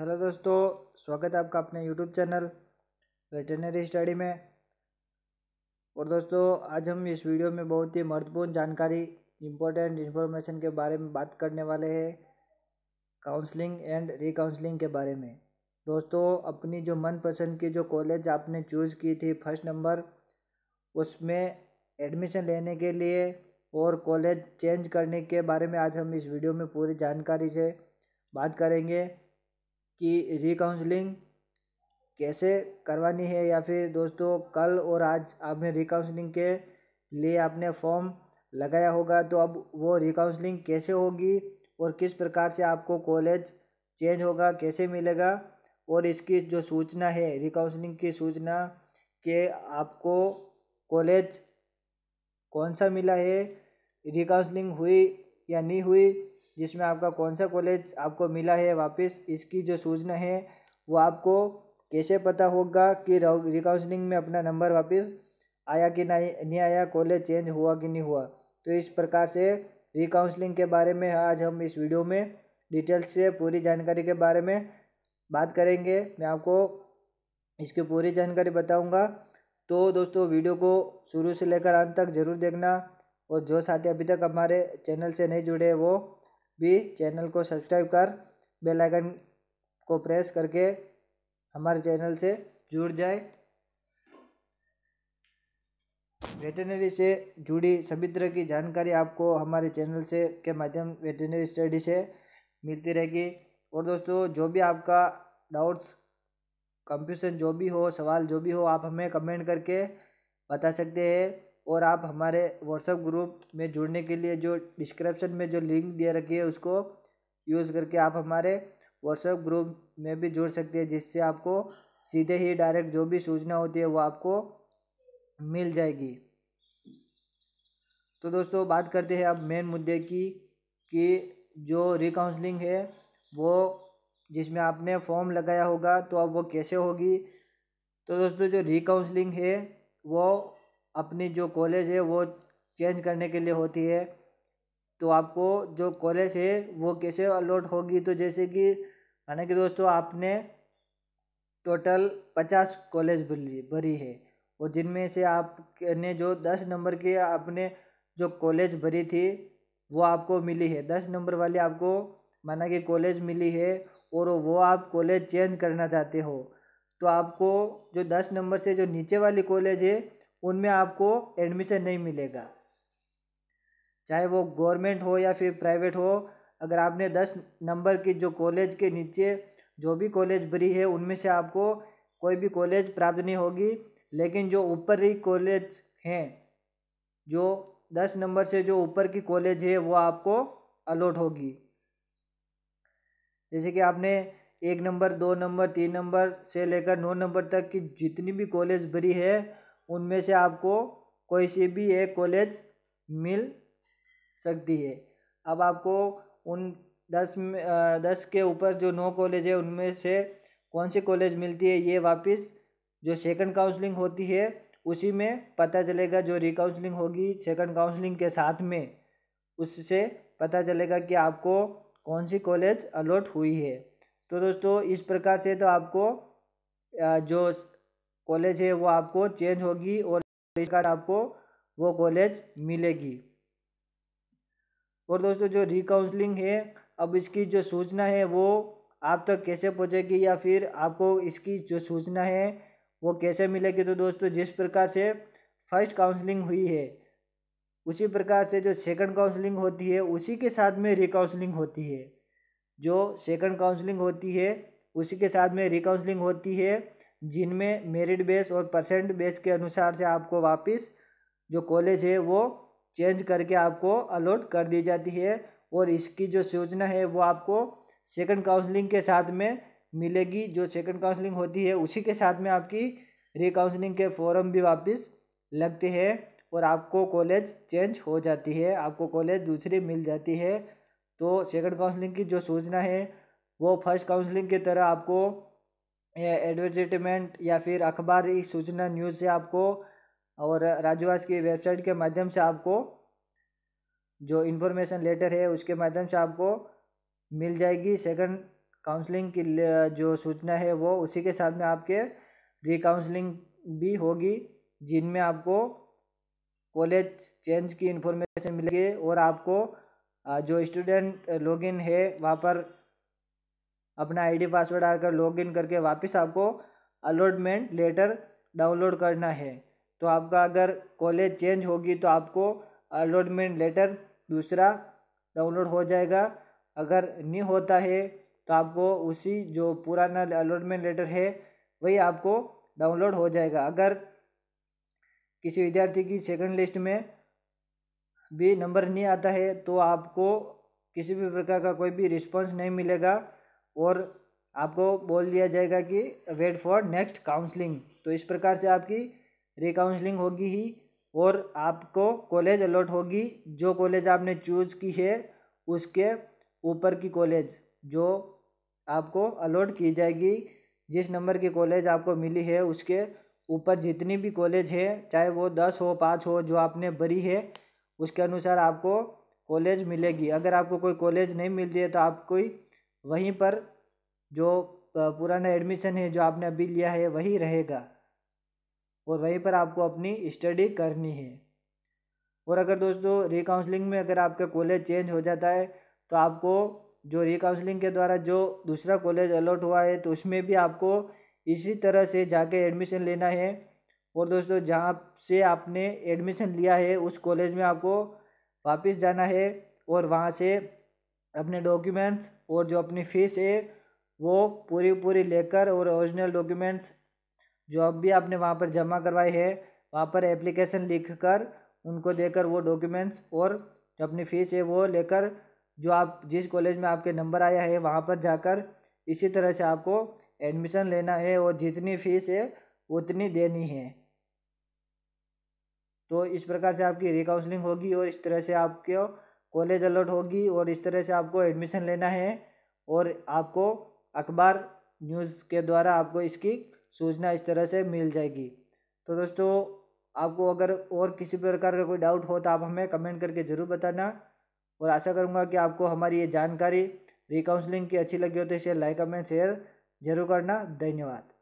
hello दोस्तों स्वागत है आपका अपने यूट्यूब चैनल वेटरनरी स्टडी में और दोस्तों आज हम इस वीडियो में बहुत ही महत्वपूर्ण जानकारी इम्पोर्टेंट इन्फॉर्मेशन के बारे में बात करने वाले हैं काउंसलिंग एंड रिकाउंसलिंग के बारे में दोस्तों अपनी जो मनपसंद की जो कॉलेज आपने चूज़ की थी फर्स्ट नंबर उसमें एडमिशन लेने के लिए और कॉलेज चेंज करने के बारे में आज हम इस वीडियो में पूरी जानकारी से बात करेंगे कि रिकाउंसलिंग कैसे करवानी है या फिर दोस्तों कल और आज आपने रिकाउंसलिंग के लिए आपने फॉर्म लगाया होगा तो अब वो रिकाउंसलिंग कैसे होगी और किस प्रकार से आपको कॉलेज चेंज होगा कैसे मिलेगा और इसकी जो सूचना है रिकाउंसलिंग की सूचना के आपको कॉलेज कौन सा मिला है रिकाउंसलिंग हुई या नहीं हुई जिसमें आपका कौन सा कॉलेज आपको मिला है वापस इसकी जो सूचना है वो आपको कैसे पता होगा कि रिकाउंसलिंग में अपना नंबर वापस आया कि नहीं नहीं आया कॉलेज चेंज हुआ कि नहीं हुआ तो इस प्रकार से रिकाउंसलिंग के बारे में आज हम इस वीडियो में डिटेल से पूरी जानकारी के बारे में बात करेंगे मैं आपको इसकी पूरी जानकारी बताऊँगा तो दोस्तों वीडियो को शुरू से लेकर अंत तक ज़रूर देखना और जो साथी अभी तक हमारे चैनल से नहीं जुड़े वो भी चैनल को सब्सक्राइब कर बेल आइकन को प्रेस करके हमारे चैनल से जुड़ जाए वेटनरी से जुड़ी सभी तरह की जानकारी आपको हमारे चैनल से के माध्यम वेटनरी स्टडी से मिलती रहेगी और दोस्तों जो भी आपका डाउट्स कंफ्यूजन जो भी हो सवाल जो भी हो आप हमें कमेंट करके बता सकते हैं और आप हमारे व्हाट्सएप ग्रुप में जुड़ने के लिए जो डिस्क्रिप्शन में जो लिंक दे रखी है उसको यूज़ करके आप हमारे व्हाट्सएप ग्रुप में भी जुड़ सकते हैं जिससे आपको सीधे ही डायरेक्ट जो भी सूचना होती है वो आपको मिल जाएगी तो दोस्तों बात करते हैं अब मेन मुद्दे की कि जो रिकाउंसलिंग है वो जिसमें आपने फॉर्म लगाया होगा तो अब वो कैसे होगी तो दोस्तों जो रिकाउंसलिंग है वो अपनी जो कॉलेज है वो चेंज करने के लिए होती है तो आपको जो कॉलेज है वो कैसे अलॉट होगी तो जैसे कि माना कि दोस्तों आपने टोटल पचास कॉलेज भरी भरी है और जिनमें से आपने जो दस नंबर के आपने जो कॉलेज भरी थी वो आपको मिली है दस नंबर वाली आपको माना कि कॉलेज मिली है और वो आप कॉलेज चेंज करना चाहते हो तो आपको जो दस नंबर से जो नीचे वाली कॉलेज है उनमें आपको एडमिशन नहीं मिलेगा चाहे वो गवर्नमेंट हो या फिर प्राइवेट हो अगर आपने दस नंबर की जो कॉलेज के नीचे जो भी कॉलेज भरी है उनमें से आपको कोई भी कॉलेज प्राप्त नहीं होगी लेकिन जो ऊपर ही कॉलेज हैं जो दस नंबर से जो ऊपर की कॉलेज है वो आपको अलॉट होगी जैसे कि आपने एक नंबर दो नंबर तीन नंबर से लेकर नौ नंबर तक की जितनी भी कॉलेज भरी है उनमें से आपको कोई सी भी एक कॉलेज मिल सकती है अब आपको उन दस दस के ऊपर जो नौ कॉलेज है उनमें से कौन सी कॉलेज मिलती है ये वापस जो सेकंड काउंसलिंग होती है उसी में पता चलेगा जो रिकाउंसलिंग होगी सेकंड काउंसलिंग के साथ में उससे पता चलेगा कि आपको कौन सी कॉलेज अलॉट हुई है तो दोस्तों इस प्रकार से तो आपको जो कॉलेज है वो आपको चेंज होगी और रिकार्ड आपको वो कॉलेज मिलेगी और दोस्तों जो रिकाउंसलिंग है अब इसकी जो सूचना है वो आप तक कैसे पहुंचेगी या फिर आपको इसकी जो सूचना है वो कैसे मिलेगी तो दोस्तों जिस प्रकार से फर्स्ट काउंसलिंग हुई है उसी प्रकार से जो सेकंड काउंसलिंग होती है उसी के साथ में रिकाउंसलिंग होती है जो सेकंड काउंसलिंग होती है उसी के साथ में रिकाउंसलिंग होती है जिनमें मेरिट बेस और परसेंट बेस के अनुसार से आपको वापस जो कॉलेज है वो चेंज करके आपको अलॉट कर दी जाती है और इसकी जो सूचना है वो आपको सेकंड काउंसलिंग के साथ में मिलेगी जो सेकंड काउंसलिंग होती है उसी के साथ में आपकी रिकाउंसलिंग के फॉर्म भी वापस लगते हैं और आपको कॉलेज चेंज हो जाती है आपको कॉलेज दूसरी मिल जाती है तो सेकंड काउंसलिंग की जो सूचना है वो फर्स्ट काउंसलिंग की तरह आपको एडवर्टीजमेंट या फिर अखबार सूचना न्यूज़ से आपको और राजवास की वेबसाइट के माध्यम से आपको जो इन्फॉर्मेशन लेटर है उसके माध्यम से आपको मिल जाएगी सेकंड काउंसलिंग की जो सूचना है वो उसी के साथ में आपके री काउंसलिंग भी होगी जिनमें आपको कॉलेज चेंज की इन्फॉर्मेशन मिलेगी और आपको जो स्टूडेंट लॉगिन है वहाँ पर अपना आईडी पासवर्ड डालकर लॉगिन करके वापस आपको अलॉटमेंट लेटर डाउनलोड करना है तो आपका अगर कॉलेज चेंज होगी तो आपको अलॉटमेंट लेटर दूसरा डाउनलोड हो जाएगा अगर नहीं होता है तो आपको उसी जो पुराना अलॉटमेंट लेटर है वही आपको डाउनलोड हो जाएगा अगर किसी विद्यार्थी की सेकंड लिस्ट में भी नंबर नहीं आता है तो आपको किसी भी प्रकार का कोई भी रिस्पांस नहीं मिलेगा और आपको बोल दिया जाएगा कि वेट फॉर नेक्स्ट काउंसलिंग तो इस प्रकार से आपकी रिकाउंसलिंग होगी ही और आपको कॉलेज अलॉट होगी जो कॉलेज आपने चूज़ की है उसके ऊपर की कॉलेज जो आपको अलॉट की जाएगी जिस नंबर की कॉलेज आपको मिली है उसके ऊपर जितनी भी कॉलेज है चाहे वो दस हो पाँच हो जो आपने भरी है उसके अनुसार आपको कॉलेज मिलेगी अगर आपको कोई कॉलेज नहीं मिलती है तो आप कोई वहीं पर जो पुराना एडमिशन है जो आपने अभी लिया है वही रहेगा और वहीं पर आपको अपनी स्टडी करनी है और अगर दोस्तों रिकाउंसलिंग में अगर आपका कॉलेज चेंज हो जाता है तो आपको जो रिकाउंसलिंग के द्वारा जो दूसरा कॉलेज अलॉट हुआ है तो उसमें भी आपको इसी तरह से जाके एडमिशन लेना है और दोस्तों जहाँ से आपने एडमिशन लिया है उस कॉलेज में आपको वापस जाना है और वहाँ से अपने डॉक्यूमेंट्स और जो अपनी फ़ीस है वो पूरी पूरी लेकर और ओरिजिनल डॉक्यूमेंट्स जो अब भी आपने वहाँ पर जमा करवाई है वहाँ पर एप्लीकेशन लिख कर उनको देकर वो डॉक्यूमेंट्स और जो अपनी फ़ीस है वो लेकर जो आप जिस कॉलेज में आपके नंबर आया है वहाँ पर जाकर इसी तरह से आपको एडमिशन लेना है और जितनी फ़ीस है उतनी देनी है तो इस प्रकार से आपकी रिकाउंसलिंग होगी और इस तरह से आपको कॉलेज अलर्ट होगी और इस तरह से आपको एडमिशन लेना है और आपको अखबार न्यूज़ के द्वारा आपको इसकी सूचना इस तरह से मिल जाएगी तो दोस्तों आपको अगर और किसी प्रकार का कोई डाउट हो तो आप हमें कमेंट करके ज़रूर बताना और आशा करूँगा कि आपको हमारी ये जानकारी रिकाउंसलिंग की अच्छी लगी हो तो इसे लाइक कमेंट शेयर जरूर करना धन्यवाद